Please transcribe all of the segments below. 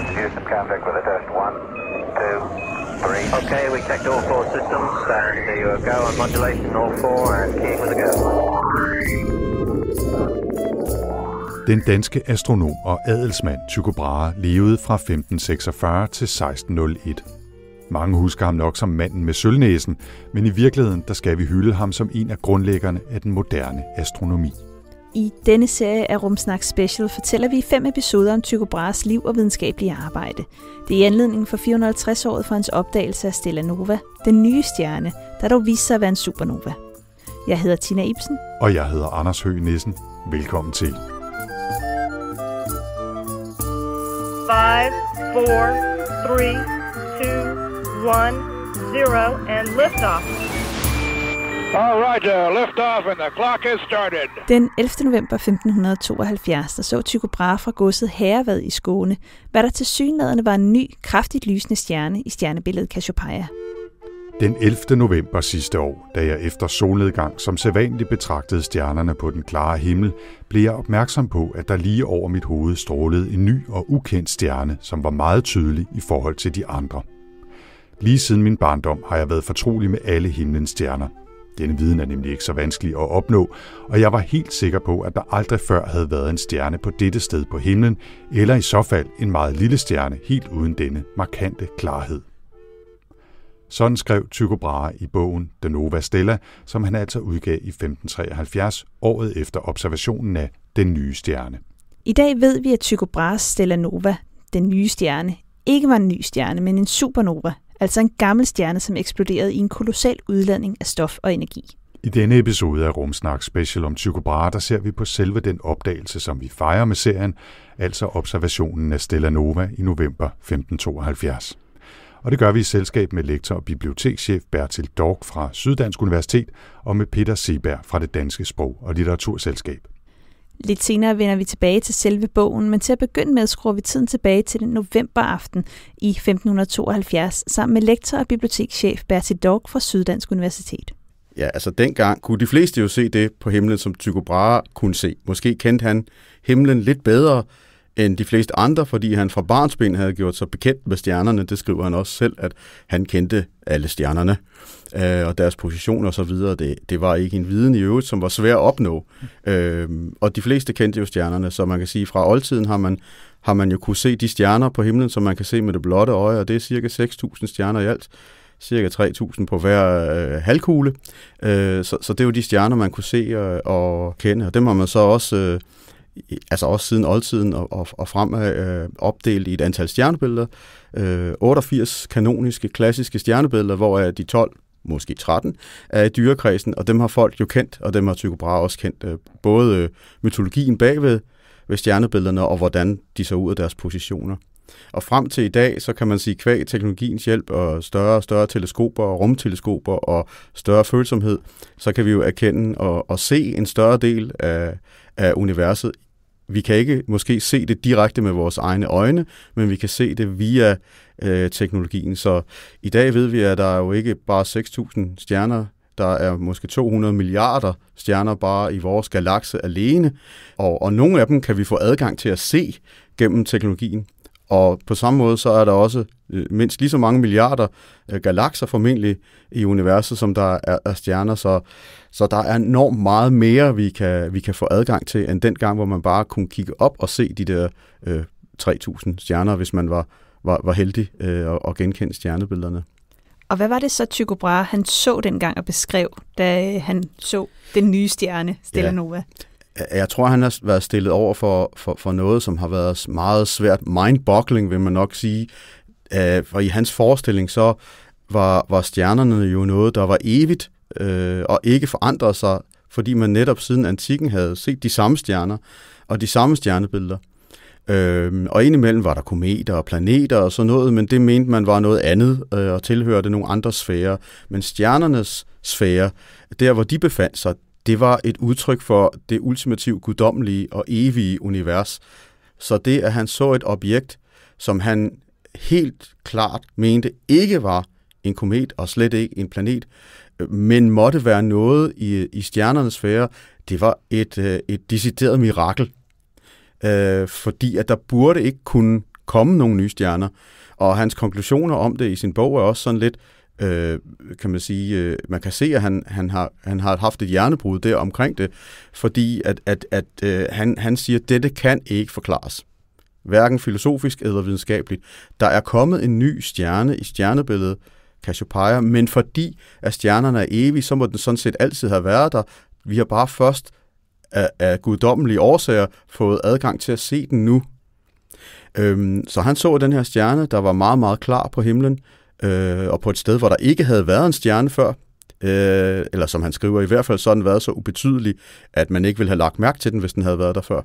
some contact with test. One, two, three. Okay, we checked all four systems, and there you go on modulation, all four, and keep with a go. Den danske astronom og adelsmand Tycho Brahe levede fra 1546 til 1601. Mange husker ham nok som manden med sølvnæsen, men i virkeligheden der skal vi hylde ham som en af grundlæggerne af den moderne astronomi. I denne serie af Rumsnak Special fortæller vi fem episoder om Tycho Brahes liv og videnskabelige arbejde. Det er i anledning for 450-året for hans opdagelse af Stella Nova, den nye stjerne, der dog viste sig at være en supernova. Jeg hedder Tina Ibsen. Og jeg hedder Anders Høgh Nissen. Velkommen til. 5, 4, 3, 2, 1, 0, and liftoff. All right, uh, lift off and the clock has started. Den 11. november 1572 der så Tycho Brahe fra godset Herrevad i Skåne, hvad der til synlædende var en ny, kraftigt lysende stjerne i stjernebilledet Cassiopeia. Den 11. november sidste år, da jeg efter solnedgang som sædvanligt betragtede stjernerne på den klare himmel, blev jeg opmærksom på, at der lige over mit hoved strålede en ny og ukendt stjerne, som var meget tydelig i forhold til de andre. Lige siden min barndom har jeg været fortrolig med alle himlens stjerner – denne viden er nemlig ikke så vanskelig at opnå, og jeg var helt sikker på, at der aldrig før havde været en stjerne på dette sted på himlen, eller i så fald en meget lille stjerne helt uden denne markante klarhed. Sådan skrev Tycho Brahe i bogen De Nova Stella, som han altså udgav i 1573, året efter observationen af den nye stjerne. I dag ved vi, at Tycho Brahes Stella Nova, den nye stjerne, ikke var en ny stjerne, men en supernova, altså en gammel stjerne, som eksploderede i en kolossal udladning af stof og energi. I denne episode af Rumsnak Special om Tycho Brahe, der ser vi på selve den opdagelse, som vi fejrer med serien, altså observationen af Stella Nova i november 1572. Og det gør vi i selskab med lektor og bibliotekschef Bertil Dork fra Syddansk Universitet og med Peter Seberg fra det Danske Sprog- og Litteraturselskab. Lidt senere vender vi tilbage til selve bogen, men til at begynde med skruer vi tiden tilbage til den novemberaften i 1572 sammen med lektor og bibliotekschef Bertil Dog fra Syddansk Universitet. Ja, altså dengang kunne de fleste jo se det på himlen, som Tycho Brahe kunne se. Måske kendte han himlen lidt bedre, end de fleste andre, fordi han fra barnsben havde gjort sig bekendt med stjernerne. Det skriver han også selv, at han kendte alle stjernerne øh, og deres position og så videre. Det, det var ikke en viden i øvrigt, som var svær at opnå. Øh, og de fleste kendte jo stjernerne, så man kan sige, fra oldtiden har man, har man jo kunne se de stjerner på himlen, som man kan se med det blotte øje, og det er cirka 6.000 stjerner i alt cirka 3.000 på hver øh, halvkugle. Øh, så, så det er jo de stjerner, man kunne se og, øh, og kende, og dem har man så også øh, altså også siden oldtiden og, og, og frem øh, opdelt i et antal stjernebilleder. Øh, 88 kanoniske, klassiske stjernebilleder, hvor er de 12 måske 13, er i dyrekredsen, og dem har folk jo kendt, og dem har Tycho Brahe også kendt. Øh, både øh, mytologien bagved ved stjernebillederne, og hvordan de så ud af deres positioner. Og frem til i dag, så kan man sige, kvæg teknologiens hjælp og større og større teleskoper og rumteleskoper og større følsomhed, så kan vi jo erkende og, og se en større del af, af universet. Vi kan ikke måske se det direkte med vores egne øjne, men vi kan se det via øh, teknologien. Så i dag ved vi, at der er jo ikke bare 6.000 stjerner der er måske 200 milliarder stjerner bare i vores galakse alene, og, og nogle af dem kan vi få adgang til at se gennem teknologien. Og på samme måde så er der også øh, mindst lige så mange milliarder øh, galakser formentlig i universet, som der er, er stjerner. Så, så der er enormt meget mere, vi kan, vi kan få adgang til, end den gang, hvor man bare kunne kigge op og se de der øh, 3.000 stjerner, hvis man var, var, var heldig øh, og, og genkendte stjernebillederne. Og hvad var det så, Tycho Brahe han så dengang og beskrev, da øh, han så den nye stjerne, Stella ja. Nova? jeg tror, han har været stillet over for, for, for noget, som har været meget svært. Mind-boggling, vil man nok sige. Øh, for i hans forestilling, så var, var stjernerne jo noget, der var evigt øh, og ikke forandrede sig, fordi man netop siden antikken havde set de samme stjerner og de samme stjernebilleder. Øh, og indimellem var der kometer og planeter og sådan noget, men det mente man var noget andet øh, og tilhørte nogle andre sfære. Men stjernernes sfære, der hvor de befandt sig, det var et udtryk for det ultimative guddommelige og evige univers. Så det, at han så et objekt, som han helt klart mente ikke var en komet og slet ikke en planet, øh, men måtte være noget i, i stjernernes sfære, det var et, øh, et decideret mirakel. Øh, fordi at der burde ikke kunne komme nogle nye stjerner. Og hans konklusioner om det i sin bog er også sådan lidt, øh, kan man sige, øh, man kan se, at han, han, har, han har haft et hjernebrud der omkring det, fordi at, at, at øh, han, han siger, at dette kan ikke forklares. Hverken filosofisk eller videnskabeligt. Der er kommet en ny stjerne i stjernebilledet, Cassiopeia, men fordi at stjernerne er evige, så må den sådan set altid have været der. Vi har bare først af, af guddommelige årsager fået adgang til at se den nu. Øhm, så han så den her stjerne, der var meget, meget klar på himlen, øh, og på et sted, hvor der ikke havde været en stjerne før, øh, eller som han skriver, i hvert fald sådan været så ubetydelig, at man ikke ville have lagt mærke til den, hvis den havde været der før.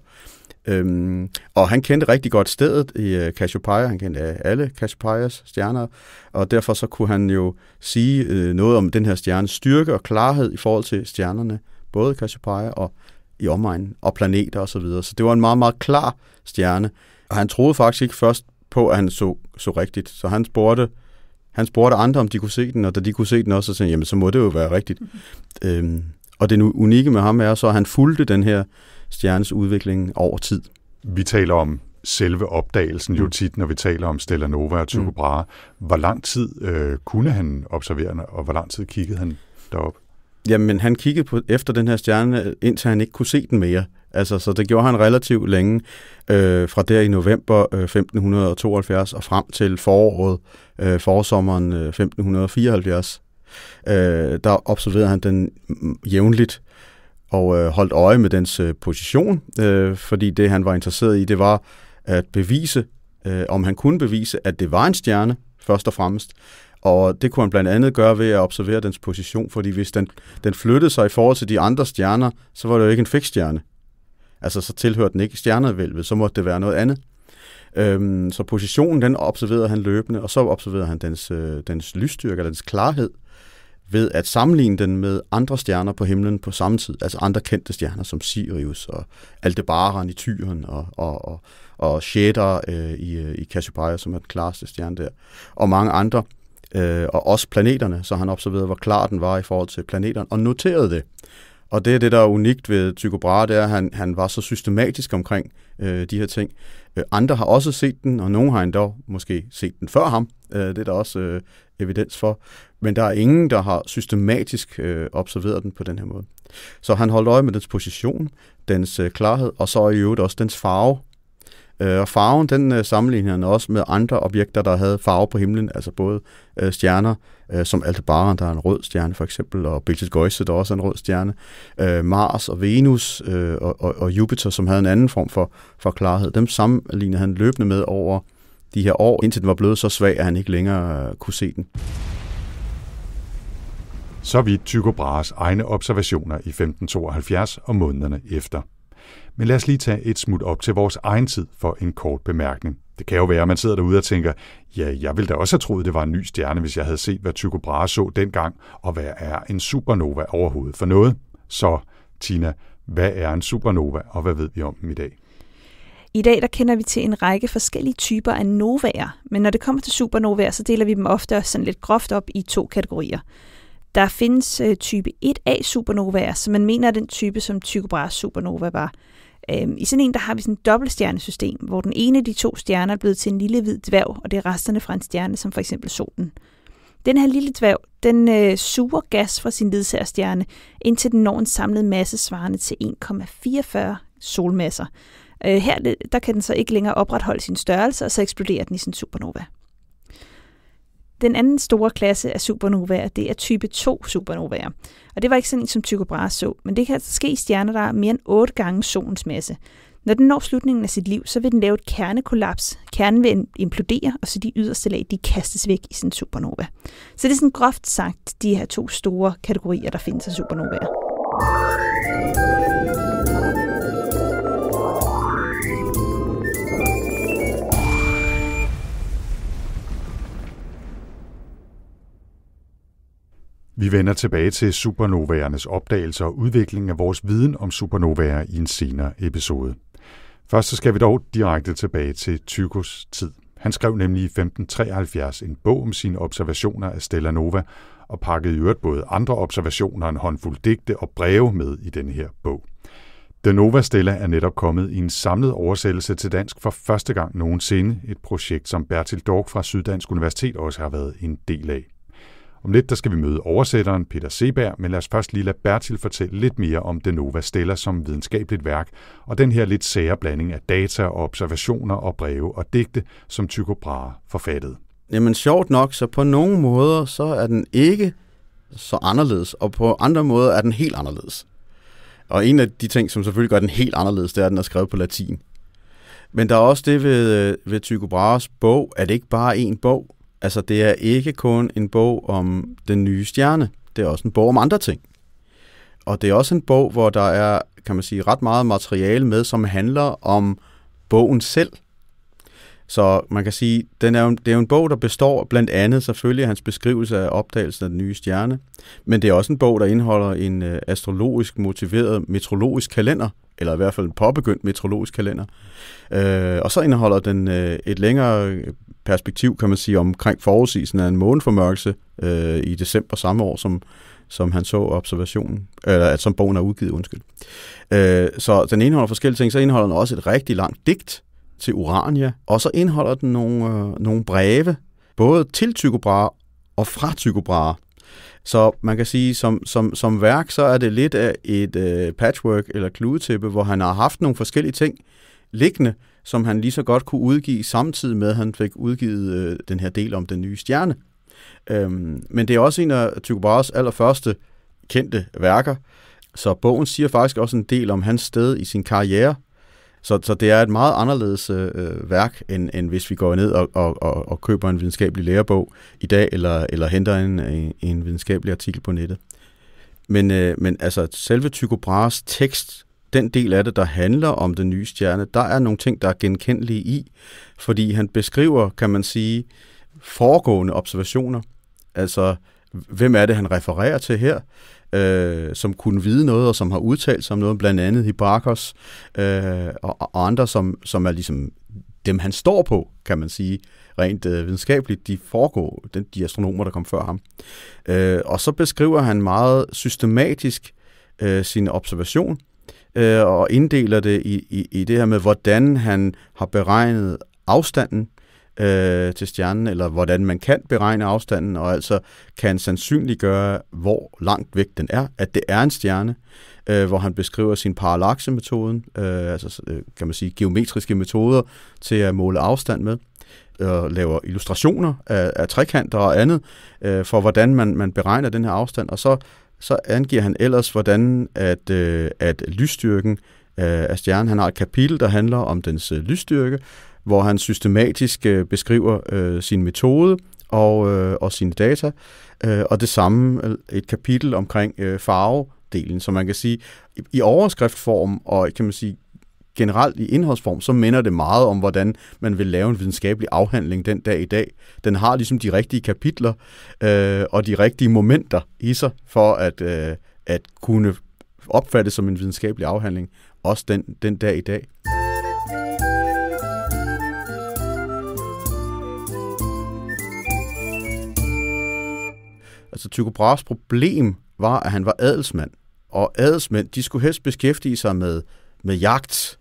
Øhm, og han kendte rigtig godt stedet i øh, Cassiopeia, han kendte øh, alle Cassiopeias stjerner, og derfor så kunne han jo sige øh, noget om den her stjernes styrke og klarhed i forhold til stjernerne, både Cassiopeia og i omegnen, og planeter osv. Så, videre. så det var en meget, meget klar stjerne, og han troede faktisk ikke først på, at han så, så rigtigt, så han spurgte han spurgte andre, om de kunne se den, og da de kunne se den også, så tænkte jamen så må det jo være rigtigt. Mm. Øhm, og det unikke med ham er så, at han fulgte den her stjernes udvikling over tid. Vi taler om selve opdagelsen mm. jo tit, når vi taler om Stella Nova og Tycho mm. Brahe. Hvor lang tid øh, kunne han observere, og hvor lang tid kiggede han derop? Jamen, han kiggede på, efter den her stjerne, indtil han ikke kunne se den mere. Altså, så det gjorde han relativt længe, øh, fra der i november øh, 1572 og frem til foråret, øh, forsommeren øh, 1574. Øh, der observerede han den jævnligt og øh, holdt øje med dens øh, position, øh, fordi det, han var interesseret i, det var at bevise, øh, om han kunne bevise, at det var en stjerne, først og fremmest, og det kunne han blandt andet gøre ved at observere dens position, fordi hvis den, den flyttede sig i forhold til de andre stjerner, så var det jo ikke en fikstjerne. Altså, så tilhørte den ikke stjernevælvet, så måtte det være noget andet. Øhm, så positionen, den observerede han løbende, og så observerede han dens, øh, dens lysstyrke, eller dens klarhed, ved at sammenligne den med andre stjerner på himlen på samme tid, altså andre kendte stjerner som Sirius og Aldebaran i Tyren og, og, og, og Shedder øh, i, øh, i Cassiopeia, som er den klareste stjerne der, og mange andre øh, og også planeterne, så han observerede, hvor klar den var i forhold til planeterne, og noterede det. Og det er det, der er unikt ved Tycho Brahe, det er, at han, han var så systematisk omkring øh, de her ting. Øh, andre har også set den, og nogen har endda måske set den før ham. Øh, det er der også øh, evidens for. Men der er ingen, der har systematisk øh, observeret den på den her måde. Så han holdt øje med dens position, dens øh, klarhed, og så i øvrigt også dens farve. Øh, og farven, den øh, sammenligner han også med andre objekter, der havde farve på himlen, altså både øh, stjerner, øh, som Aldebaran, der er en rød stjerne for eksempel, og Betelgeuse, der også er en rød stjerne, øh, Mars og Venus øh, og, og, og Jupiter, som havde en anden form for, for klarhed. Dem sammenligner han løbende med over de her år, indtil den var blevet så svag, at han ikke længere øh, kunne se den. Så vidt Tycho Brahes egne observationer i 1572 og månederne efter. Men lad os lige tage et smut op til vores egen tid for en kort bemærkning. Det kan jo være, at man sidder derude og tænker, ja, jeg ville da også have troet, det var en ny stjerne, hvis jeg havde set, hvad Tycho Brahe så dengang, og hvad er en supernova overhovedet for noget? Så, Tina, hvad er en supernova, og hvad ved vi om dem i dag? I dag der kender vi til en række forskellige typer af novaer, men når det kommer til supernovaer, så deler vi dem ofte sådan lidt groft op i to kategorier. Der findes øh, type 1A supernovaer, som man mener er den type, som Tycho Brahes supernova var – Øhm, I sådan en, der har vi sådan et dobbeltstjernesystem, hvor den ene af de to stjerner er blevet til en lille hvid dværg, og det er resterne fra en stjerne, som for eksempel solen. Den her lille dværg, den øh, suger gas fra sin ledsagerstjerne, indtil den når en samlet masse svarende til 1,44 solmasser. Øh, her der kan den så ikke længere opretholde sin størrelse, og så eksploderer den i sin supernova. Den anden store klasse af supernovaer, det er type 2 supernovaer. Og det var ikke sådan en, som Tycho Brahe så, men det kan altså ske i stjerner, der er mere end 8 gange solens masse. Når den når slutningen af sit liv, så vil den lave et kernekollaps. Kernen vil implodere, og så de yderste lag de kastes væk i sin supernova. Så det er sådan groft sagt de her to store kategorier, der findes af supernovaer. Vi vender tilbage til supernovaernes opdagelse og udvikling af vores viden om supernovaer i en senere episode. Først så skal vi dog direkte tilbage til Tykos tid. Han skrev nemlig i 1573 en bog om sine observationer af Stella Nova, og pakkede i øvrigt både andre observationer en håndfuld digte og breve med i den her bog. Den Nova Stella er netop kommet i en samlet oversættelse til dansk for første gang nogensinde, et projekt som Bertil Dorg fra Syddansk Universitet også har været en del af. Om lidt der skal vi møde oversætteren Peter Seberg, men lad os først lige lade Bertil fortælle lidt mere om De Nova Stella som videnskabeligt værk, og den her lidt sære blanding af data og observationer og breve og digte, som Tycho Brahe forfattede. Jamen sjovt nok, så på nogle måder, så er den ikke så anderledes, og på andre måder er den helt anderledes. Og en af de ting, som selvfølgelig gør den helt anderledes, det er, at den er skrevet på latin. Men der er også det ved, øh, ved Tycho Brahes bog, at det ikke bare er en bog, Altså, det er ikke kun en bog om den nye stjerne. Det er også en bog om andre ting. Og det er også en bog, hvor der er, kan man sige, ret meget materiale med, som handler om bogen selv – så man kan sige, den er jo, det er jo en bog, der består blandt andet selvfølgelig af hans beskrivelse af opdagelsen af den nye stjerne, men det er også en bog, der indeholder en øh, astrologisk motiveret metrologisk kalender, eller i hvert fald en påbegyndt metrologisk kalender. Øh, og så indeholder den øh, et længere øh, perspektiv, kan man sige, omkring forudsigelsen af en måneformørkelse øh, i december samme år, som, som han så observationen, eller at som bogen er udgivet, undskyld. Øh, så den indeholder forskellige ting. Så indeholder den også et rigtig langt digt, til Urania, og så indeholder den nogle, øh, nogle breve, både til Tycho Brahe og fra Tycho Brahe. Så man kan sige, som, som, som værk, så er det lidt af et øh, patchwork eller kludetæppe, hvor han har haft nogle forskellige ting liggende, som han lige så godt kunne udgive samtidig med, at han fik udgivet øh, den her del om den nye stjerne. Øhm, men det er også en af Tycho Brahes allerførste kendte værker, så bogen siger faktisk også en del om hans sted i sin karriere, så, så det er et meget anderledes øh, øh, værk, end, end hvis vi går ned og, og, og, og køber en videnskabelig lærebog i dag, eller, eller henter en, en videnskabelig artikel på nettet. Men, øh, men altså, selve Tycho Brahes tekst, den del af det, der handler om den nye stjerne, der er nogle ting, der er genkendelige i, fordi han beskriver, kan man sige, foregående observationer. Altså, hvem er det, han refererer til her? øh, som kunne vide noget, og som har udtalt sig om noget, blandt andet Hipparkos øh, og, og andre, som, som er ligesom dem, han står på, kan man sige, rent øh, videnskabeligt, de foregår, den, de astronomer, der kom før ham. Øh, og så beskriver han meget systematisk øh, sin observation, øh, og inddeler det i, i, i det her med, hvordan han har beregnet afstanden øh, til stjernen, eller hvordan man kan beregne afstanden, og altså kan sandsynliggøre, hvor langt væk den er, at det er en stjerne, øh, hvor han beskriver sin parallaksemetoden, øh, altså øh, kan man sige geometriske metoder til at måle afstand med, og laver illustrationer af, af trekanter og andet, øh, for hvordan man, man beregner den her afstand, og så, så angiver han ellers, hvordan at, øh, at lysstyrken øh, af stjernen, han har et kapitel, der handler om dens øh, lysstyrke, hvor han systematisk øh, beskriver øh, sin metode og, øh, og sine data, øh, og det samme øh, et kapitel omkring øh, farvedelen, som man kan sige, i, i overskriftform og kan man sige generelt i indholdsform, så minder det meget om, hvordan man vil lave en videnskabelig afhandling den dag i dag. Den har ligesom de rigtige kapitler øh, og de rigtige momenter i sig for at, øh, at kunne opfattes som en videnskabelig afhandling, også den, den dag i dag. Altså Tycho Brahes problem var, at han var adelsmand, og adelsmænd, de skulle helst beskæftige sig med, med jagt,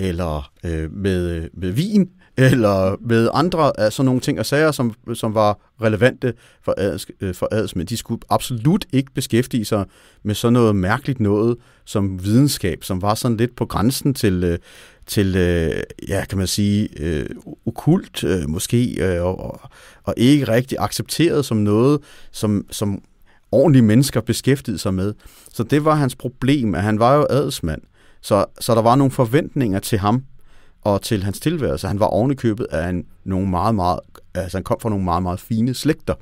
eller øh, med, med vin, eller med andre af sådan nogle ting og sager, som, som var relevante for, adels, øh, for adelsmænd. De skulle absolut ikke beskæftige sig med sådan noget mærkeligt noget som videnskab, som var sådan lidt på grænsen til, øh, til, øh, ja, kan man sige, øh, okult øh, måske, øh, og, og ikke rigtig accepteret som noget, som, som ordentlige mennesker beskæftigede sig med. Så det var hans problem, at han var jo adelsmand. Så, så der var nogle forventninger til ham og til hans tilværelse. Han var ovenikøbet af en, nogle meget, meget, altså han kom fra nogle meget, meget fine slægter.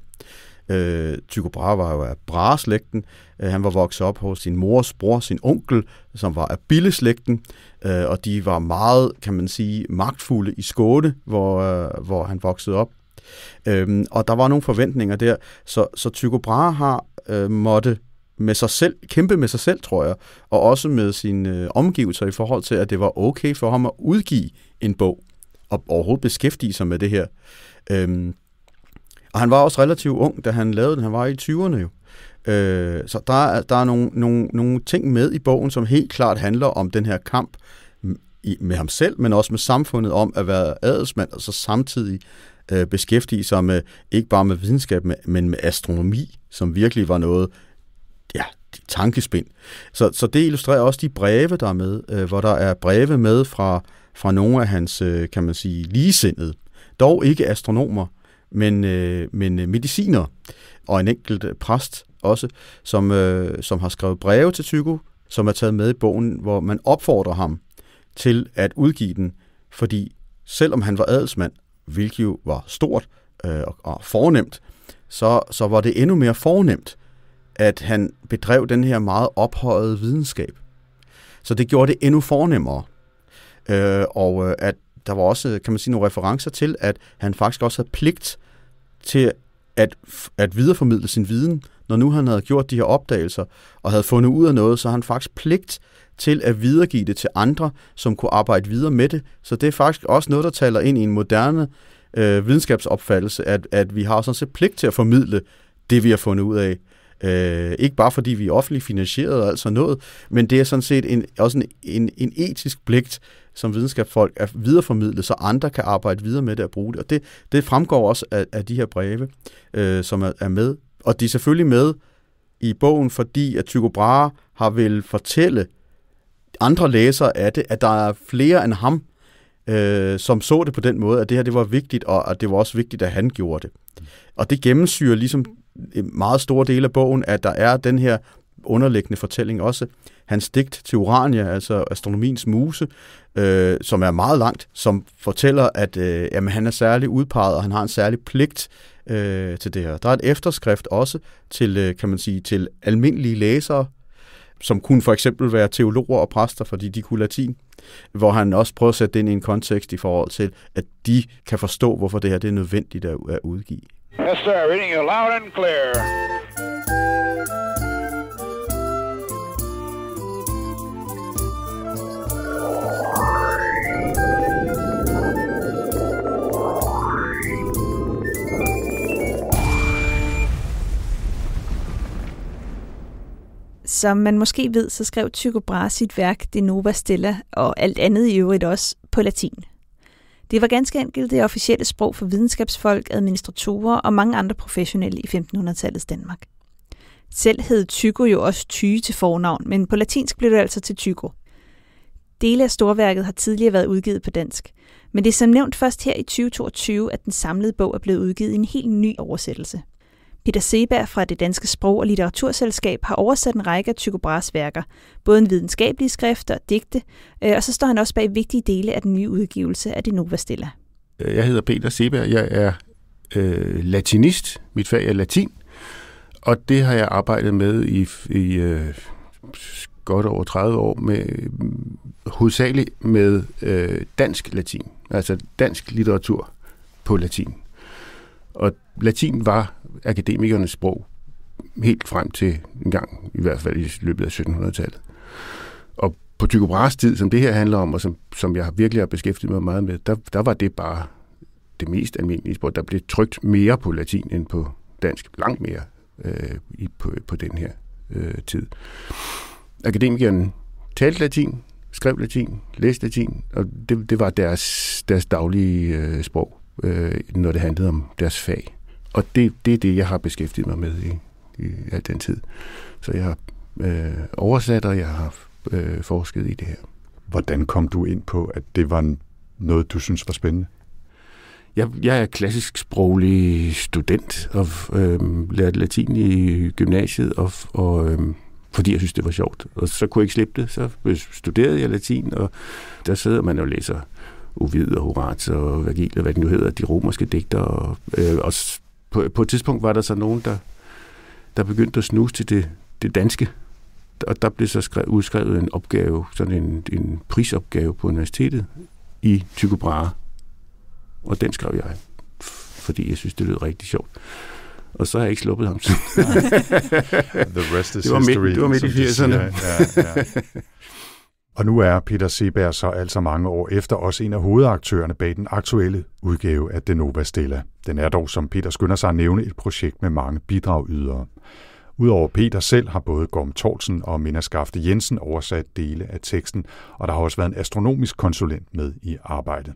Øh, Tycho Brahe var jo af Brahe-slægten. Øh, han var vokset op hos sin mors bror, sin onkel, som var af Bille-slægten. Øh, og de var meget, kan man sige, magtfulde i Skåne, hvor, øh, hvor han voksede op. Øhm, og der var nogle forventninger der, så, så Tycho Brahe har øh, måtte med sig selv, kæmpe med sig selv, tror jeg, og også med sine øh, omgivelser i forhold til, at det var okay for ham at udgive en bog og overhovedet beskæftige sig med det her. Øhm, og han var også relativt ung, da han lavede den. Han var i 20'erne jo. Øh, så der er, der er nogle, nogle, nogle ting med i bogen, som helt klart handler om den her kamp i, med ham selv, men også med samfundet om at være adelsmand, og så samtidig øh, beskæftige sig med, ikke bare med videnskab, men med astronomi, som virkelig var noget, ja, tankespind. Så, så det illustrerer også de breve, der er med, øh, hvor der er breve med fra, fra nogle af hans, øh, kan man sige, ligesindede. Dog ikke astronomer, men, øh, men mediciner og en enkelt præst også, som, øh, som har skrevet breve til Tycho, som er taget med i bogen, hvor man opfordrer ham til at udgive den, fordi selvom han var adelsmand, hvilket jo var stort øh, og fornemt, så, så var det endnu mere fornemt, at han bedrev den her meget ophøjede videnskab. Så det gjorde det endnu fornemmere. Øh, og øh, at der var også, kan man sige, nogle referencer til, at han faktisk også havde pligt til at, at videreformidle sin viden, når nu han havde gjort de her opdagelser og havde fundet ud af noget, så han faktisk pligt til at videregive det til andre, som kunne arbejde videre med det. Så det er faktisk også noget, der taler ind i en moderne øh, videnskabsopfattelse, at, at vi har sådan set pligt til at formidle det, vi har fundet ud af. Øh, ikke bare fordi vi er offentligt finansieret og alt sådan noget, men det er sådan set en, også en, en, en etisk pligt, som videnskabsfolk er videreformidlet, så andre kan arbejde videre med det og bruge det. Og det, det fremgår også af, af de her breve, øh, som er, er med. Og de er selvfølgelig med i bogen, fordi at Tycho Brahe har vil fortælle andre læsere af det, at der er flere end ham, øh, som så det på den måde, at det her det var vigtigt, og at det var også vigtigt, at han gjorde det. Og det gennemsyrer ligesom en meget stor del af bogen, at der er den her underliggende fortælling også, hans digt til Urania, altså Astronomiens Muse, øh, som er meget langt, som fortæller, at øh, jamen, han er særlig udpeget, og han har en særlig pligt øh, til det her. Der er et efterskrift også til, øh, kan man sige, til almindelige læsere, som kunne for eksempel være teologer og præster, fordi de kunne latin, hvor han også prøver at sætte det ind i en kontekst i forhold til, at de kan forstå, hvorfor det her det er nødvendigt at, at udgive. Yes, sir. Reading you loud and clear. Som man måske ved, så skrev Tycho Brahe sit værk De Nova Stella og alt andet i øvrigt også på latin. Det var ganske enkelt det officielle sprog for videnskabsfolk, administratorer og mange andre professionelle i 1500-tallets Danmark. Selv hed Tycho jo også Tyge til fornavn, men på latinsk blev det altså til Tycho. Dele af storværket har tidligere været udgivet på dansk, men det er som nævnt først her i 2022, at den samlede bog er blevet udgivet i en helt ny oversættelse – Peter Seberg fra det Danske Sprog- og Litteraturselskab har oversat en række af Tycho Brahes værker, både en videnskabelige skrifter og digte, øh, og så står han også bag vigtige dele af den nye udgivelse af det Nova Stella. Øh, jeg hedder Peter Seberg, jeg er øh, latinist, mit fag er latin, og det har jeg arbejdet med i, i øh, godt over 30 år, med, hovedsageligt med øh, dansk latin, altså dansk litteratur på latin. Og latin var akademikernes sprog helt frem til en gang, i hvert fald i løbet af 1700-tallet. Og på Tycho Brahes tid, som det her handler om, og som, som jeg virkelig har beskæftiget mig meget med, der, der var det bare det mest almindelige sprog. Der blev trygt mere på latin end på dansk, langt mere øh, i, på, på den her øh, tid. Akademikerne talte latin, skrev latin, læste latin, og det, det var deres, deres daglige øh, sprog øh, når det handlede om deres fag. Og det, det er det, jeg har beskæftiget mig med i, i al den tid. Så jeg har øh, oversat, og jeg har øh, forsket i det her. Hvordan kom du ind på, at det var noget, du synes var spændende? Jeg, jeg er klassisk sproglig student og øh, lærte latin i gymnasiet, og, og øh, fordi jeg synes, det var sjovt. Og så kunne jeg ikke slippe det, så studerede jeg latin, og der sidder man og læser Ovid og Horat og Vergil og hvad den nu hedder, de romerske digter. Og, øh, og på, på et tidspunkt var der så nogen, der, der begyndte at snuse til det, det danske. Og der blev så skrevet, udskrevet en opgave, sådan en, en prisopgave på universitetet i Tycho Brahe. Og den skrev jeg, fordi jeg synes, det lød rigtig sjovt. Og så har jeg ikke sluppet ham. The rest is det var midt, Det var midt i 80'erne. ja, ja. Og nu er Peter Seberg så altså mange år efter også en af hovedaktørerne bag den aktuelle udgave af Denova Stella. Den er dog, som Peter skynder sig at nævne, et projekt med mange bidragydere. Udover Peter selv har både Gorm Thorsen og Minna Skafte Jensen oversat dele af teksten, og der har også været en astronomisk konsulent med i arbejdet.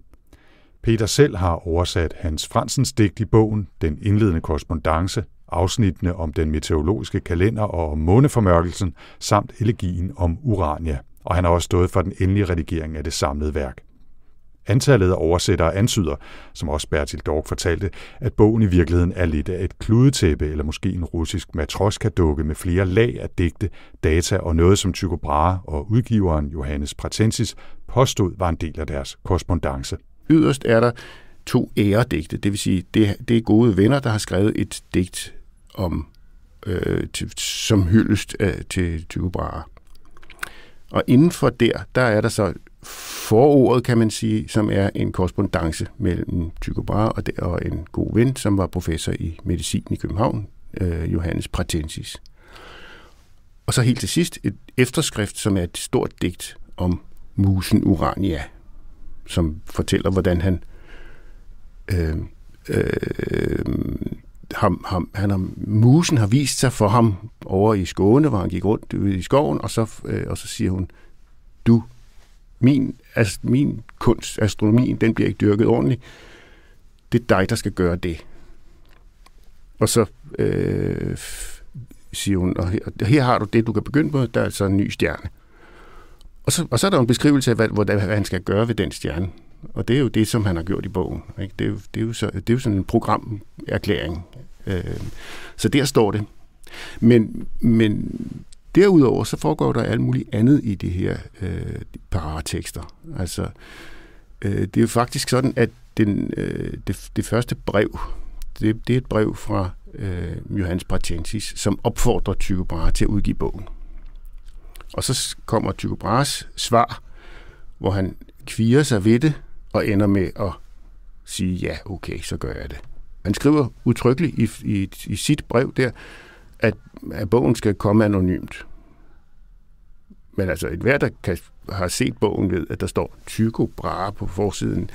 Peter selv har oversat Hans Fransens digt i bogen Den indledende korrespondence, afsnittene om den meteorologiske kalender og om måneformørkelsen, samt elegien om Urania – og han har også stået for den endelige redigering af det samlede værk. Antallet af oversættere antyder, som også Bertil Dorg fortalte, at bogen i virkeligheden er lidt af et kludetæppe eller måske en russisk matroskadukke med flere lag af digte, data og noget, som Tycho Brahe og udgiveren Johannes Pratensis påstod var en del af deres korrespondence. Yderst er der to æredigte, det vil sige, det, det er gode venner, der har skrevet et digt om øh, til, som hyldest øh, til Tycho Brahe. Og inden for der, der er der så forordet, kan man sige, som er en korrespondence mellem Tycho Brahe og, der, og en god ven, som var professor i medicin i København, øh, Johannes Pratensis. Og så helt til sidst et efterskrift, som er et stort digt om musen Urania, som fortæller, hvordan han øh, øh, ham, ham, han har, musen har vist sig for ham over i Skåne, hvor han gik rundt ude i skoven, og så, øh, og så siger hun, du, min, altså, min kunst, astronomien, den bliver ikke dyrket ordentligt. Det er dig, der skal gøre det. Og så øh, siger hun, og her, her har du det, du kan begynde på, der er altså en ny stjerne. Og så, og så er der en beskrivelse af, hvad, hvad han skal gøre ved den stjerne. Og det er jo det, som han har gjort i bogen. Ikke? Det, er jo, det, er jo så, det er jo sådan en programerklæring. Øh, så der står det. Men, men derudover så foregår der alt muligt andet i de her øh, paratekster. Altså, øh, det er jo faktisk sådan, at den, øh, det, det første brev, det, det er et brev fra øh, Johannes Bratensis, som opfordrer Tycho Brahe til at udgive bogen. Og så kommer Tycho Brahes svar, hvor han kviger sig ved det, og ender med at sige, ja, okay, så gør jeg det. Han skriver utryggeligt i, i, i sit brev der, at, at bogen skal komme anonymt. Men altså, et hver, der kan, har set bogen, ved, at der står Tycho Brahe på forsiden.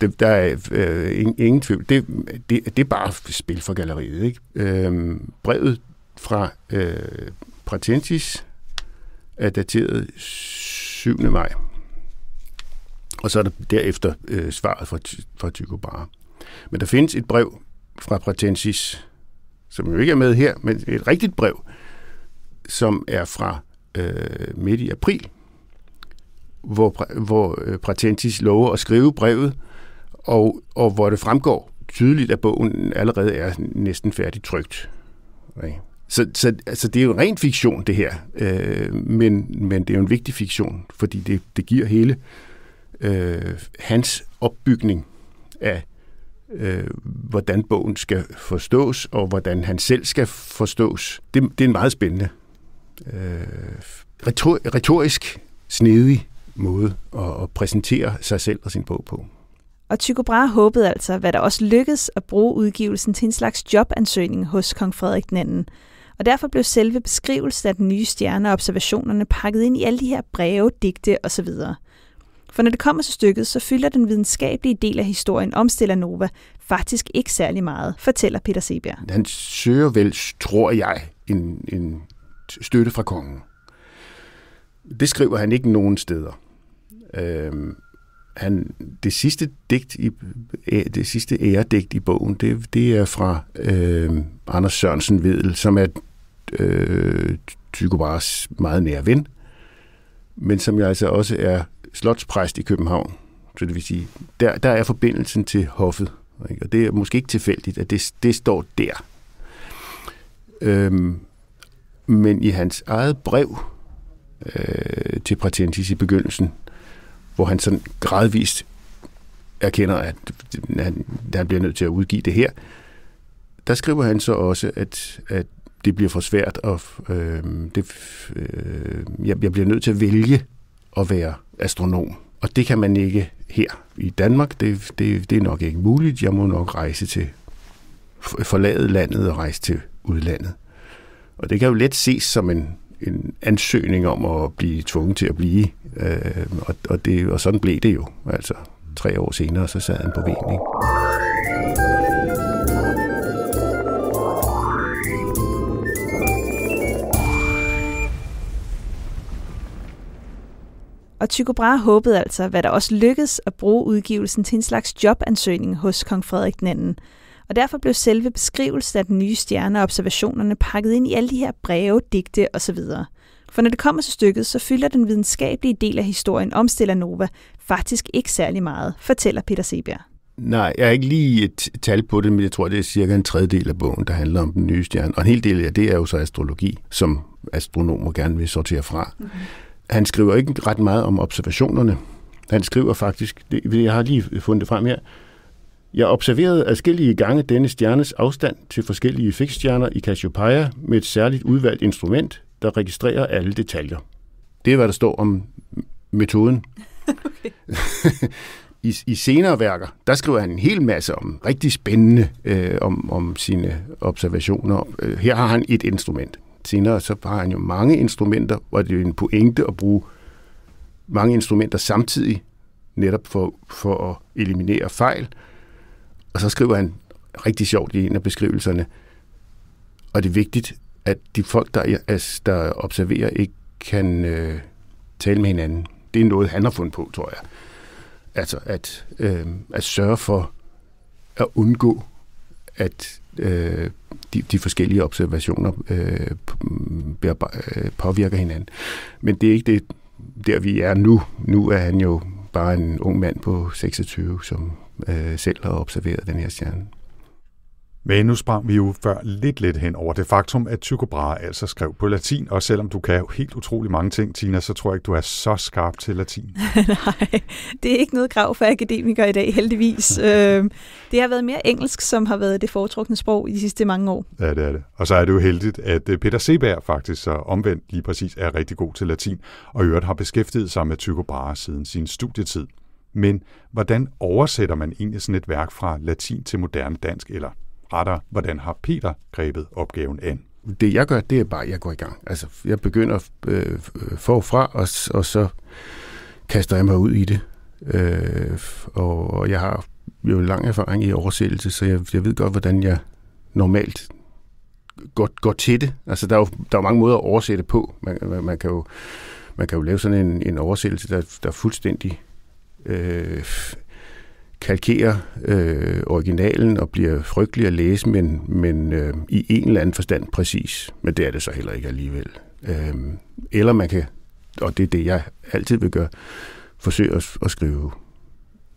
Det, der er øh, ingen, ingen tvivl. Det, det, det er bare spil for galleriet. Ikke? Øh, brevet fra øh, Pratensis er dateret 7. maj og så er der derefter øh, svaret fra, fra Tycho Brahe. Men der findes et brev fra Pratensis, som jo ikke er med her, men et rigtigt brev, som er fra øh, midt i april, hvor, hvor øh, Pratensis lover at skrive brevet, og, og hvor det fremgår tydeligt, at bogen allerede er næsten færdig trygt. Okay. Så, så altså, det er jo ren fiktion, det her, øh, men, men det er jo en vigtig fiktion, fordi det, det giver hele øh, hans opbygning af, øh, hvordan bogen skal forstås, og hvordan han selv skal forstås, det, det er en meget spændende, øh, retor, retorisk snedig måde at, at præsentere sig selv og sin bog på. Og Tycho Brahe håbede altså, hvad der også lykkedes at bruge udgivelsen til en slags jobansøgning hos kong Frederik anden. Og derfor blev selve beskrivelsen af den nye stjerne og observationerne pakket ind i alle de her breve, digte osv. For når det kommer til stykket, så fylder den videnskabelige del af historien om Stellanova faktisk ikke særlig meget, fortæller Peter Sebjerg. Han søger vel, tror jeg, en, en støtte fra kongen. Det skriver han ikke nogen steder. Øhm, han, det sidste digt i, det sidste æredigt i bogen, det, det er fra øh, Anders Sørensen Vedel, som er øh, Tygobars meget nære ven, men som jeg altså også er slotspræst i København. Så det vil sige, der, der er forbindelsen til hoffet. Ikke? Og det er måske ikke tilfældigt, at det, det står der. Øhm, men i hans eget brev øh, til Pratensis i begyndelsen, hvor han sådan gradvist erkender, at han, han bliver nødt til at udgive det her, der skriver han så også, at, at det bliver for svært, og øh, det, øh, jeg, jeg bliver nødt til at vælge at være astronom. Og det kan man ikke her i Danmark. Det, det, det er nok ikke muligt. Jeg må nok rejse til forlade landet og rejse til udlandet. Og det kan jo let ses som en, en ansøgning om at blive tvunget til at blive. Øh, og, og, det, og sådan blev det jo. Altså tre år senere, så sad han på vejen. Ikke? Og Tycho Brahe håbede altså, hvad der også lykkedes, at bruge udgivelsen til en slags jobansøgning hos kong Frederik II. Og derfor blev selve beskrivelsen af den nye stjerne og observationerne pakket ind i alle de her breve, digte osv. For når det kommer til stykket, så fylder den videnskabelige del af historien om Stellanova faktisk ikke særlig meget, fortæller Peter Sebjerg. Nej, jeg har ikke lige et tal på det, men jeg tror, det er cirka en tredjedel af bogen, der handler om den nye stjerne. Og en hel del af det er jo så astrologi, som astronomer gerne vil sortere fra. Okay. Mhm han skriver ikke ret meget om observationerne. Han skriver faktisk, det, jeg har lige fundet det frem her, jeg observerede adskillige gange denne stjernes afstand til forskellige fikstjerner i Cassiopeia med et særligt udvalgt instrument, der registrerer alle detaljer. Det er, hvad der står om metoden. Okay. I, I senere værker, der skriver han en hel masse om rigtig spændende øh, om, om sine observationer. Øh, her har han et instrument senere, så har han jo mange instrumenter, og det er jo en pointe at bruge mange instrumenter samtidig, netop for, for at eliminere fejl. Og så skriver han rigtig sjovt i en af beskrivelserne, og det er vigtigt, at de folk, der, altså, der observerer, ikke kan øh, tale med hinanden. Det er noget, han har fundet på, tror jeg. Altså at, øh, at sørge for at undgå, at øh, de, de forskellige observationer øh, mm, øh, påvirker hinanden. Men det er ikke det, der vi er nu. Nu er han jo bare en ung mand på 26, som øh, selv har observeret den her stjerne. Men nu sprang vi jo før lidt lidt hen over det faktum, at Tycho Brahe altså skrev på latin, og selvom du kan jo helt utrolig mange ting, Tina, så tror jeg ikke, du er så skarp til latin. Nej, det er ikke noget krav for akademikere i dag, heldigvis. Øhm, det har været mere engelsk, som har været det foretrukne sprog i de sidste mange år. Ja, det er det. Og så er det jo heldigt, at øh, Peter Seberg faktisk så omvendt lige præcis er rigtig god til latin, og i øvrigt har beskæftiget sig med Tycho Brahe siden sin studietid. Men hvordan oversætter man egentlig sådan et værk fra latin til moderne dansk, eller Retter, hvordan har Peter grebet opgaven an? Det jeg gør, det er bare, at jeg går i gang. Altså, jeg begynder øh, forfra, og, og så kaster jeg mig ud i det. Øh, og, og jeg har jo lang erfaring i oversættelse, så jeg, jeg ved godt, hvordan jeg normalt går, går til det. Altså, der er jo der er mange måder at oversætte på. Man, man, man, kan, jo, man kan jo lave sådan en, en oversættelse, der, der er fuldstændig øh, kalkerer øh, originalen og bliver frygtelig at læse, men, men øh, i en eller anden forstand præcis. Men det er det så heller ikke alligevel. Øh, eller man kan, og det er det, jeg altid vil gøre, forsøge at, at skrive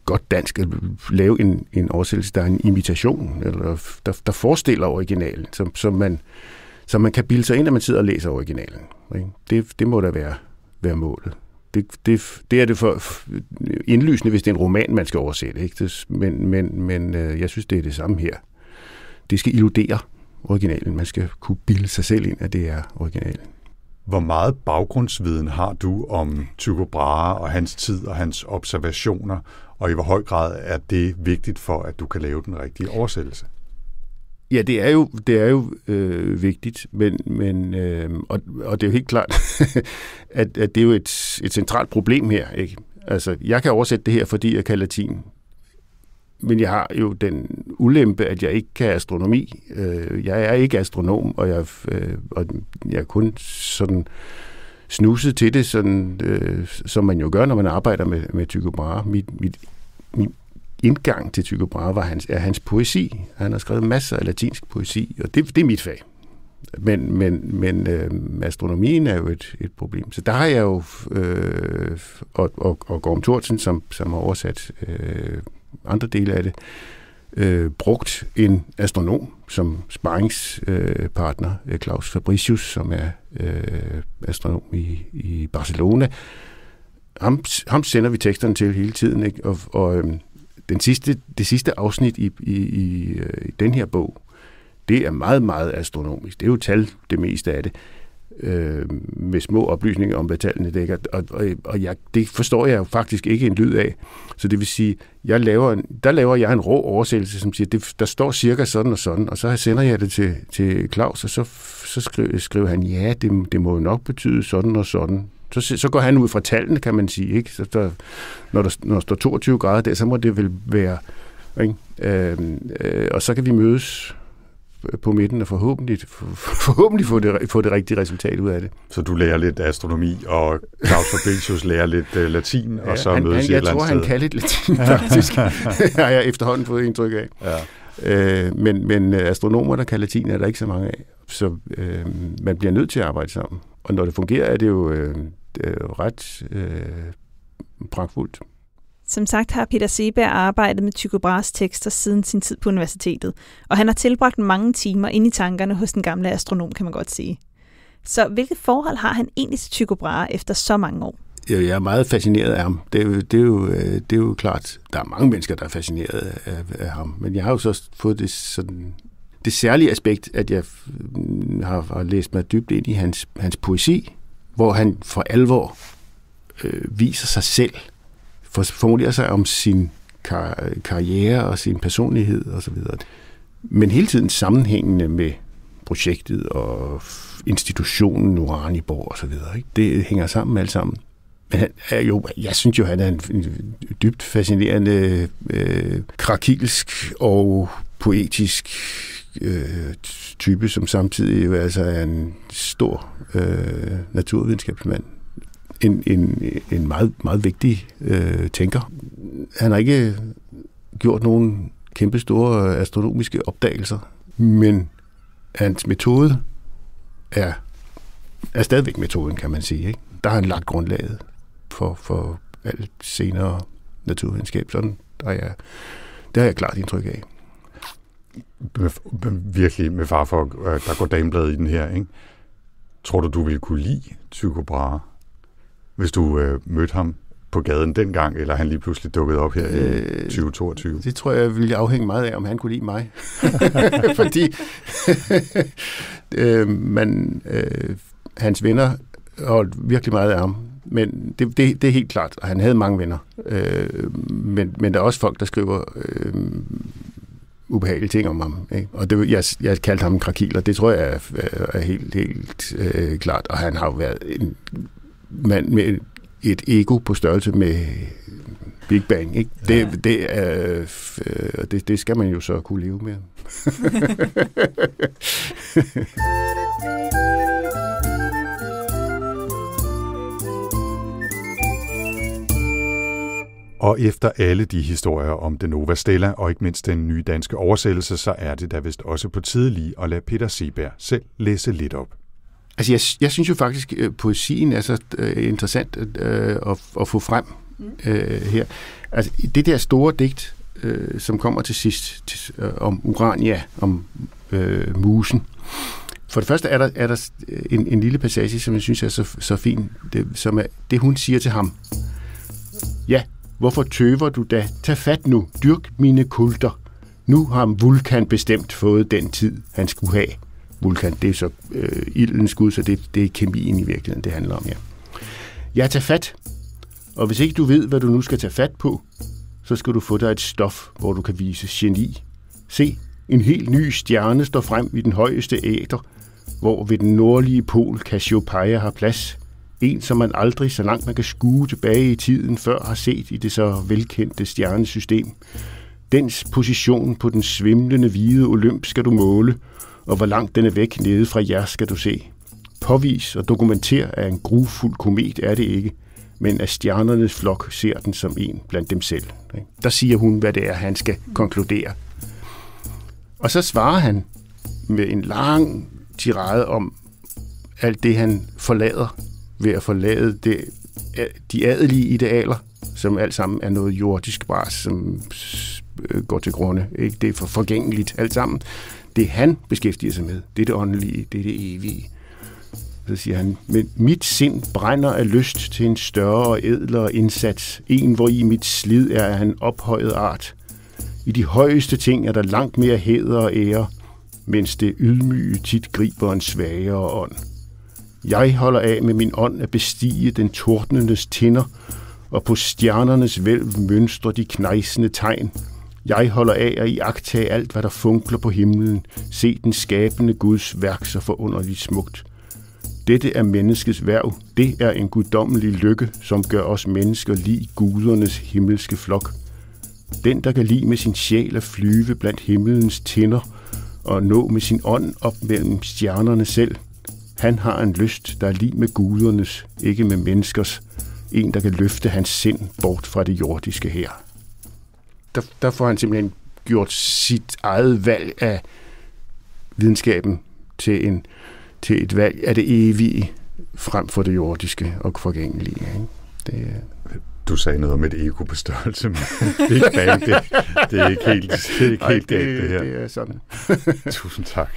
godt dansk, at lave en, en oversættelse, der er en imitation, eller der, der forestiller originalen, som, som, man, som man kan bilde sig ind, når man sidder og læser originalen. Ikke? Det, det må da være, være målet det, det, det er det for indlysende, hvis det er en roman, man skal oversætte. Ikke? Det, men, men, men øh, jeg synes, det er det samme her. Det skal illudere originalen. Man skal kunne bilde sig selv ind, at det er originalen. Hvor meget baggrundsviden har du om Tycho Brahe og hans tid og hans observationer, og i hvor høj grad er det vigtigt for, at du kan lave den rigtige oversættelse? Ja, det er jo, det er jo øh, vigtigt, men, men øh, og, og det er jo helt klart, at, at det er jo et, et centralt problem her. Ikke? Altså, jeg kan oversætte det her, fordi jeg kan latin, men jeg har jo den ulempe, at jeg ikke kan astronomi. Øh, jeg er ikke astronom, og jeg, øh, og jeg er kun sådan snuset til det, sådan, øh, som man jo gør, når man arbejder med, med Tycho Brahe. Mit, mit, mit indgang til Tycho Brahe var hans, er hans poesi. Han har skrevet masser af latinsk poesi, og det, det er mit fag. Men, men, men øh, astronomien er jo et, et problem. Så der har jeg jo, øh, og, og, og Gorm Thorsen, som, som har oversat øh, andre dele af det, øh, brugt en astronom som sparringspartner, øh, Claus Fabricius, som er øh, astronom i, i Barcelona. Ham, ham sender vi teksterne til hele tiden, ikke? og, og øh, den sidste, det sidste afsnit i, i, i, øh, i den her bog, det er meget, meget astronomisk. Det er jo tal, det meste af det, øh, med små oplysninger om, hvad tallene dækker. Og, og, og jeg, det forstår jeg jo faktisk ikke en lyd af. Så det vil sige, jeg laver en, der laver jeg en rå oversættelse, som siger, det, der står cirka sådan og sådan, og så sender jeg det til, til Claus, og så, så skriver, skriver han, ja, det, det må jo nok betyde sådan og sådan. Så, så går han ud fra tallene, kan man sige. Ikke? Så der, når, der, når der står 22 grader der, så må det vel være... Ikke? Øh, øh, og så kan vi mødes øh, på midten og forhåbentlig, forhåbentlig få, det, få det rigtige resultat ud af det. Så du lærer lidt astronomi, og Claus Fabricius lærer lidt uh, latin, ja, og så han, mødes han, i et eller andet Jeg tror, sted. han kan lidt latin, faktisk. har jeg efterhånden fået indtryk af. Ja. Øh, men, men øh, astronomer, der kan latin, er der ikke så mange af. Så øh, man bliver nødt til at arbejde sammen. Og når det fungerer, er det jo, øh, øh, ret øh, pragtfuldt. Som sagt har Peter Seberg arbejdet med Tycho Brahes tekster siden sin tid på universitetet, og han har tilbragt mange timer inde i tankerne hos den gamle astronom, kan man godt sige. Så hvilket forhold har han egentlig til Tycho Brahe efter så mange år? Jeg er meget fascineret af ham. Det er, jo, det, er jo, øh, det er jo klart, der er mange mennesker, der er fascineret af, af ham. Men jeg har jo så fået det, sådan, det særlige aspekt, at jeg mm, har, har læst mig dybt ind i hans, hans poesi, hvor han for alvor øh, viser sig selv, formulerer sig om sin kar- karriere og sin personlighed osv. Men hele tiden sammenhængende med projektet og institutionen Uraniborg og så videre. Ikke? Det hænger sammen alt sammen. Men han er jo, jeg synes jo, han er en dybt fascinerende øh, krakilsk og poetisk øh, type, som samtidig altså er en stor øh, naturvidenskabsmand. En, en, en meget, meget vigtig øh, tænker. Han har ikke gjort nogen kæmpe store øh, astronomiske opdagelser, men hans metode er, er stadigvæk metoden, kan man sige. Ikke? Der har han lagt grundlaget for, for alt senere naturvidenskab. Sådan der er jeg, det har jeg klart indtryk af med, virkelig med far for, at der går damebladet i den her, ikke? Tror du, du ville kunne lide Tycho Brahe, hvis du øh, mødte ham på gaden dengang, eller han lige pludselig dukkede op her øh, i 2022? Det tror jeg ville afhænge meget af, om han kunne lide mig. Fordi øh, man, øh, hans venner holdt virkelig meget af ham. Men det, det, det er helt klart, og han havde mange venner. Øh, men, men der er også folk, der skriver øh, ubehagelige ting om ham. Ikke? Og det, jeg, jeg kaldte ham en krakil, og det tror jeg er, er helt, helt øh, klart. Og han har jo været en mand med et ego på størrelse med Big Bang. Ikke? Det, ja. det, er, øh, det, det skal man jo så kunne leve med. Og efter alle de historier om den Nova Stella og ikke mindst den nye danske oversættelse, så er det da vist også på tide lige at lade Peter Seberg selv læse lidt op. Altså, jeg, jeg synes jo faktisk, at øh, poesien er så øh, interessant at, øh, at, at få frem uh, her. Altså, det der store digt, uh, som kommer til sidst til, uh, om Urania, om uh, musen. For det første er der, er der en, en lille passage, som jeg synes er så, så fin, det, som er det, hun siger til ham. Ja, Hvorfor tøver du da? Tag fat nu. Dyrk mine kulter. Nu har Vulkan bestemt fået den tid, han skulle have. Vulkan, det er så øh, ildens gud, så det, det er kemien i virkeligheden, det handler om, ja. Jeg tager fat, og hvis ikke du ved, hvad du nu skal tage fat på, så skal du få dig et stof, hvor du kan vise geni. Se, en helt ny stjerne står frem i den højeste æter, hvor ved den nordlige pol Cassiopeia har plads. En, som man aldrig, så langt man kan skue tilbage i tiden, før har set i det så velkendte stjernesystem. Dens position på den svimlende hvide Olymp skal du måle, og hvor langt den er væk nede fra jer skal du se. Påvis og dokumenter, at en grufuld komet er det ikke, men at stjernernes flok ser den som en blandt dem selv. Der siger hun, hvad det er, han skal konkludere. Og så svarer han med en lang tirade om alt det, han forlader ved at forlade det, de adelige idealer, som alt sammen er noget jordisk bare, som øh, går til grunde. Ikke? Det er for forgængeligt alt sammen. Det han beskæftiger sig med, det er det åndelige, det er det evige. Så siger han, men mit sind brænder af lyst til en større og ædlere indsats, en hvor i mit slid er af en ophøjet art. I de højeste ting er der langt mere hæder og ære, mens det ydmyge tit griber en svagere ånd. Jeg holder af med min ånd at bestige den tordnendes tinder, og på stjernernes vælv mønstre de knejsende tegn. Jeg holder af at iagtage alt, hvad der funkler på himlen, se den skabende Guds værk så forunderligt smukt. Dette er menneskets værv. Det er en guddommelig lykke, som gør os mennesker lige gudernes himmelske flok. Den, der kan lide med sin sjæl at flyve blandt himmelens tinder og nå med sin ånd op mellem stjernerne selv – han har en lyst, der er lige med gudernes, ikke med menneskers. En, der kan løfte hans sind bort fra det jordiske her. Der, der får han simpelthen gjort sit eget valg af videnskaben til, en, til et valg af det evige frem for det jordiske og forgængelige. Ikke? Det, du sagde noget om et ego på størrelse med Big Bang. Det, det er ikke helt, det, er ikke helt det, galt, det her. Det er sådan. Tusind tak.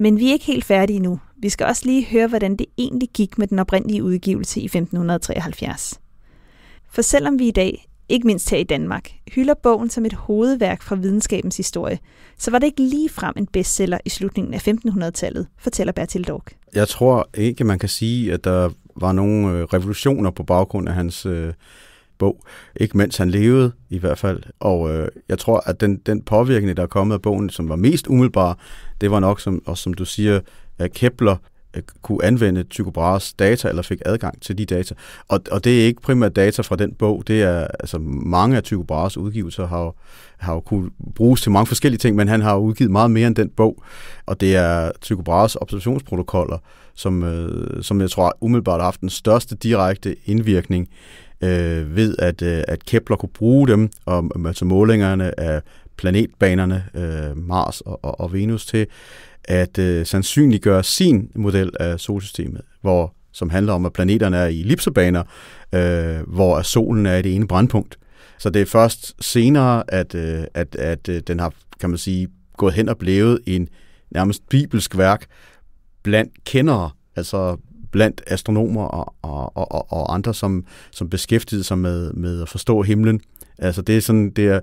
Men vi er ikke helt færdige nu. Vi skal også lige høre, hvordan det egentlig gik med den oprindelige udgivelse i 1573. For selvom vi i dag, ikke mindst her i Danmark, hylder bogen som et hovedværk fra videnskabens historie, så var det ikke lige frem en bestseller i slutningen af 1500-tallet, fortæller Bertil Dorg. Jeg tror ikke, man kan sige, at der var nogle øh, revolutioner på baggrund af hans øh, bog. Ikke mens han levede, i hvert fald. Og øh, jeg tror, at den, den påvirkning, der er kommet af bogen, som var mest umiddelbar, det var nok, som, også som du siger, Kepler øh, kunne anvende Tycho Brahes data, eller fik adgang til de data. Og, og det er ikke primært data fra den bog, det er, altså mange af Tycho Brahes udgivelser har jo, har jo kunne bruges til mange forskellige ting, men han har udgivet meget mere end den bog, og det er Tycho Brahes observationsprotokoller, som, øh, som jeg tror umiddelbart har haft den største direkte indvirkning øh, ved, at, øh, at Kepler kunne bruge dem, og øh, altså målingerne af planetbanerne øh, Mars og, og, og Venus til at øh, sandsynliggøre sin model af solsystemet, hvor som handler om, at planeterne er i ellipsebaner, øh, hvor solen er i det ene brandpunkt. Så det er først senere, at, øh, at, at øh, den har, kan man sige, gået hen og blevet en nærmest bibelsk værk blandt kendere, altså blandt astronomer og, og, og, og andre, som, som beskæftigede sig med, med at forstå himlen. Altså det er sådan, det, er,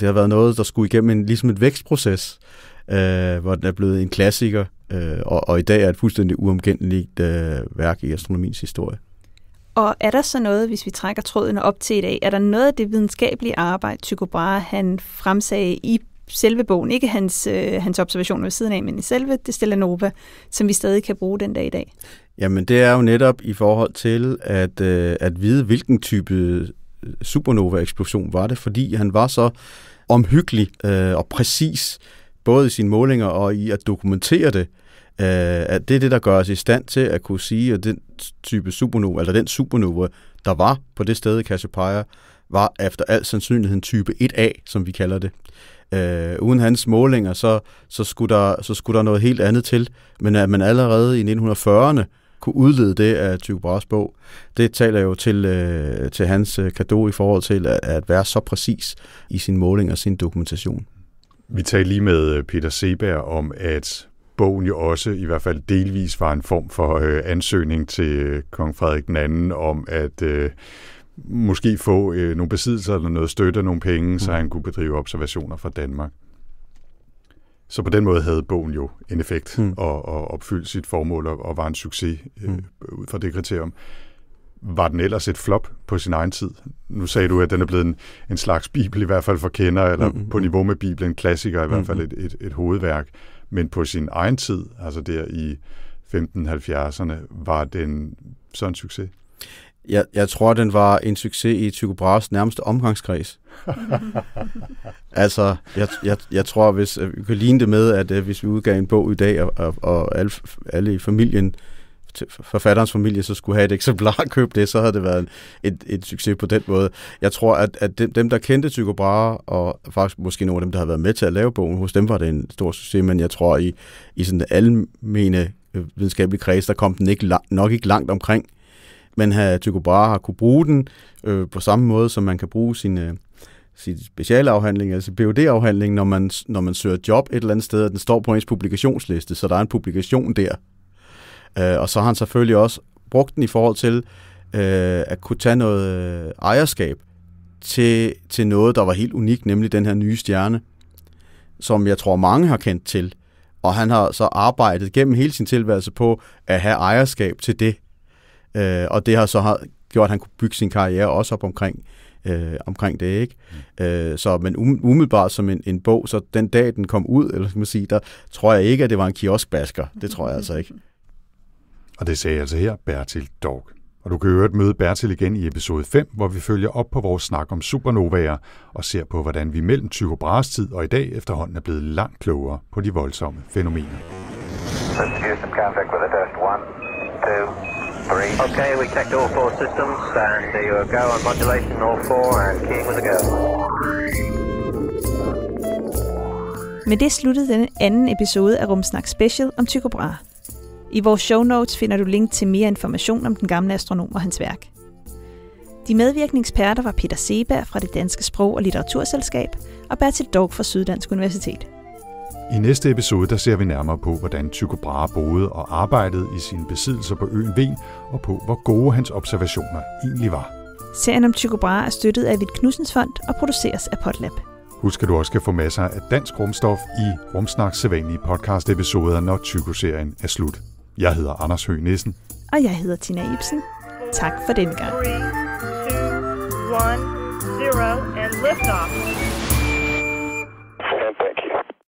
det har været noget, der skulle igennem en, ligesom et vækstproces, øh, hvor den er blevet en klassiker, øh, og, og i dag er et fuldstændig uomgængeligt øh, værk i astronomiens historie. Og er der så noget, hvis vi trækker tråden op til i dag, er der noget af det videnskabelige arbejde, Tycho Brahe han fremsagde i selve bogen, ikke hans, øh, hans observationer ved siden af, men i selve det stille Nova, som vi stadig kan bruge den dag i dag? Jamen det er jo netop i forhold til at, øh, at vide, hvilken type øh, supernova-eksplosion var det, fordi han var så omhyggelig øh, og præcis, både i sine målinger og i at dokumentere det, øh, at det er det, der gør os i stand til at kunne sige, at den type supernova, eller den supernova, der var på det sted i Cassiopeia, var efter al sandsynlighed en type 1A, som vi kalder det. Øh, uden hans målinger, så, så, skulle der, så skulle der noget helt andet til. Men at man allerede i 1940'erne kunne udlede det af Tycho Brahes bog, det taler jo til, øh, til hans kado øh, i forhold til at, at være så præcis i sin måling og sin dokumentation. Vi talte lige med øh, Peter Seberg om, at bogen jo også i hvert fald delvis var en form for øh, ansøgning til øh, kong Frederik II om at øh, måske få øh, nogle besiddelser eller noget støtte og nogle penge, mm. så han kunne bedrive observationer fra Danmark. Så på den måde havde bogen jo en effekt mm. og, og opfyldte sit formål og, og var en succes øh, mm. ud fra det kriterium. Var den ellers et flop på sin egen tid? Nu sagde du, at den er blevet en, en slags bibel, i hvert fald for kender, eller mm. mm på mm. niveau med Bibelen, en klassiker, i hvert mm, fald et, et, et hovedværk. Men på sin egen tid, altså der i 1570'erne, var den så en succes? Jeg, jeg tror, den var en succes i Tycho Brahes nærmeste omgangskreds. altså, jeg, jeg, jeg tror, hvis øh, vi kan ligne det med, at øh, hvis vi udgav en bog i dag, og, og, og alle, alle i familien, forfatterens familie, så skulle have et eksemplar købt det, så havde det været en, et, et succes på den måde. Jeg tror, at, at dem, dem, der kendte Tycho Brahe, og faktisk måske nogle af dem, der har været med til at lave bogen, hos dem var det en stor succes, men jeg tror, i, i sådan almene øh, videnskabelige kreds, der kom den ikke la- nok ikke langt omkring men at Tycho Brahe har kunne bruge den øh, på samme måde, som man kan bruge øh, sin specialafhandling, altså phd afhandling når man, når man søger job et eller andet sted, og den står på ens publikationsliste, så der er en publikation der. Øh, og så har han selvfølgelig også brugt den i forhold til øh, at kunne tage noget øh, ejerskab til, til noget, der var helt unikt, nemlig den her nye stjerne, som jeg tror mange har kendt til. Og han har så arbejdet gennem hele sin tilværelse på at have ejerskab til det Øh, og det har så har gjort, at han kunne bygge sin karriere også op omkring øh, omkring det, ikke? Mm. Øh, så, men um, umiddelbart som en, en bog, så den dag, den kom ud, eller skal man sige, der tror jeg ikke, at det var en kioskbasker. Det tror jeg altså ikke. Og det sagde altså her Bertil Dog. Og du kan høre et møde Bertil igen i episode 5, hvor vi følger op på vores snak om supernovaer og ser på, hvordan vi mellem Tycho Brahes tid og i dag efterhånden er blevet langt klogere på de voldsomme fænomener. Let's do some with the One, three. Okay, we checked all four systems, and there you go on modulation, all four, and keying was a go. Med det sluttede denne anden episode af Rumsnak Special om Tycho Brahe. I vores show notes finder du link til mere information om den gamle astronom og hans værk. De medvirkende eksperter var Peter Seberg fra det Danske Sprog- og Litteraturselskab og Bertil Dog fra Syddansk Universitet. I næste episode der ser vi nærmere på, hvordan Tycho Brahe boede og arbejdede i sine besiddelser på øen Ven, og på, hvor gode hans observationer egentlig var. Serien om Tycho Brahe er støttet af Vid Knudsens Fond og produceres af Potlab. Husk, at du også kan få masser af dansk rumstof i Rumsnaks sædvanlige podcast-episoder, når Tycho-serien er slut. Jeg hedder Anders Høgh Nissen. Og jeg hedder Tina Ibsen. Tak for den gang. 3, 2, 1, 0, and lift off.